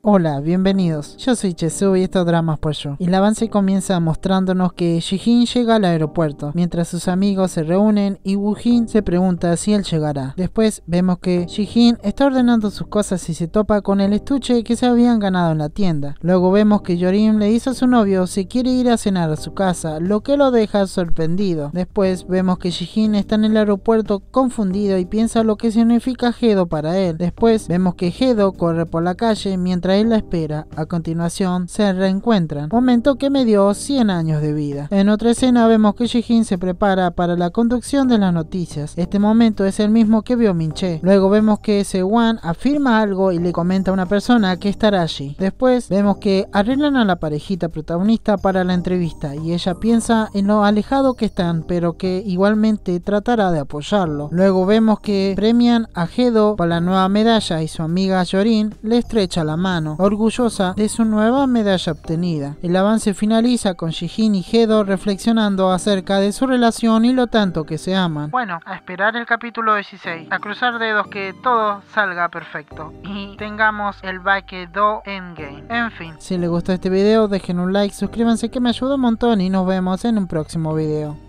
Hola, bienvenidos. Yo soy Chesu y esto es Dramas por Y El avance comienza mostrándonos que Jin llega al aeropuerto, mientras sus amigos se reúnen y Woo-jin se pregunta si él llegará. Después vemos que jin está ordenando sus cosas y se topa con el estuche que se habían ganado en la tienda. Luego vemos que Yorim le dice a su novio si quiere ir a cenar a su casa, lo que lo deja sorprendido. Después vemos que jin está en el aeropuerto confundido y piensa lo que significa Hedo para él. Después vemos que Hedo corre por la calle mientras la espera. A continuación, se reencuentran, momento que me dio 100 años de vida. En otra escena vemos que jin se prepara para la conducción de las noticias. Este momento es el mismo que vio Minche. Luego vemos que Sewan afirma algo y le comenta a una persona que estará allí. Después vemos que arreglan a la parejita protagonista para la entrevista y ella piensa en lo alejado que están, pero que igualmente tratará de apoyarlo. Luego vemos que premian a Gedo para la nueva medalla y su amiga Yorin le estrecha la mano orgullosa de su nueva medalla obtenida. El avance finaliza con Shihin y Gedo reflexionando acerca de su relación y lo tanto que se aman. Bueno, a esperar el capítulo 16, a cruzar dedos que todo salga perfecto y tengamos el baque Do Endgame. En fin, si les gustó este video dejen un like, suscríbanse que me ayuda un montón y nos vemos en un próximo video.